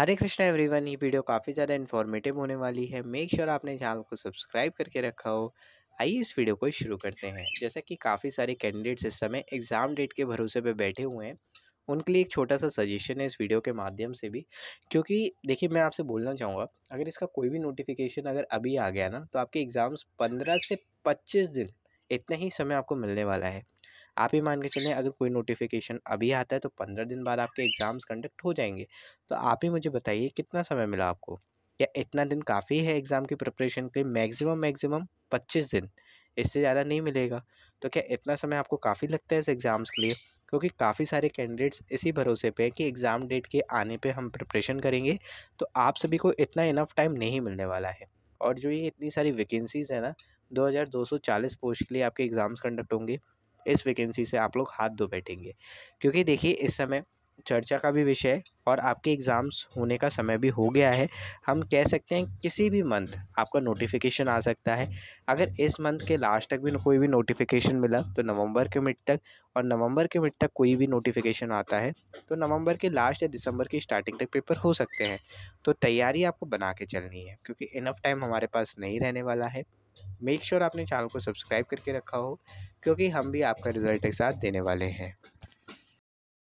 हरे Krishna everyone ये वीडियो काफ़ी ज़्यादा इन्फॉर्मेटिव होने वाली है मेक श्योर आपने चैनल को सब्सक्राइब करके रखा हो आइए इस वीडियो को शुरू करते हैं जैसा कि काफ़ी सारे कैंडिडेट्स इस समय एग्ज़ाम डेट के भरोसे पे बैठे हुए हैं उनके लिए एक छोटा सा सजेशन है इस वीडियो के माध्यम से भी क्योंकि देखिए मैं आपसे बोलना चाहूँगा अगर इसका कोई भी नोटिफिकेशन अगर अभी आ गया ना तो आपके एग्ज़ाम्स पंद्रह से पच्चीस दिन इतने ही समय आपको मिलने वाला है आप ही मान के चलें अगर कोई नोटिफिकेशन अभी आता है तो पंद्रह दिन बाद आपके एग्ज़ाम्स कंडक्ट हो जाएंगे तो आप ही मुझे बताइए कितना समय मिला आपको या इतना दिन काफ़ी है एग्ज़ाम की प्रिपरेशन के लिए मैक्सिमम मैक्सिमम पच्चीस दिन इससे ज़्यादा नहीं मिलेगा तो क्या इतना समय आपको काफ़ी लगता है इस एग्ज़ाम्स के लिए क्योंकि काफ़ी सारे कैंडिडेट्स इसी भरोसे पे हैं कि एग्ज़ाम डेट के आने पे हम प्रिपरेशन करेंगे तो आप सभी को इतना इनफ टाइम नहीं मिलने वाला है और जो ये इतनी सारी वैकेंसीज़ है ना 2240 पोस्ट के लिए आपके एग्ज़ाम्स कंडक्ट होंगे इस वैकेंसी से आप लोग हाथ धो बैठेंगे क्योंकि देखिए इस समय चर्चा का भी विषय है और आपके एग्ज़ाम्स होने का समय भी हो गया है हम कह सकते हैं किसी भी मंथ आपका नोटिफिकेशन आ सकता है अगर इस मंथ के लास्ट तक भी कोई भी नोटिफिकेशन मिला तो नवंबर के मिड तक और नवंबर के मिड तक कोई भी नोटिफिकेशन आता है तो नवंबर के लास्ट या दिसंबर की स्टार्टिंग तक पेपर हो सकते हैं तो तैयारी आपको बना के चलनी है क्योंकि इनफ टाइम हमारे पास नहीं रहने वाला है मेक श्योर sure आपने चैनल को सब्सक्राइब करके रखा हो क्योंकि हम भी आपका रिज़ल्ट एक साथ देने वाले हैं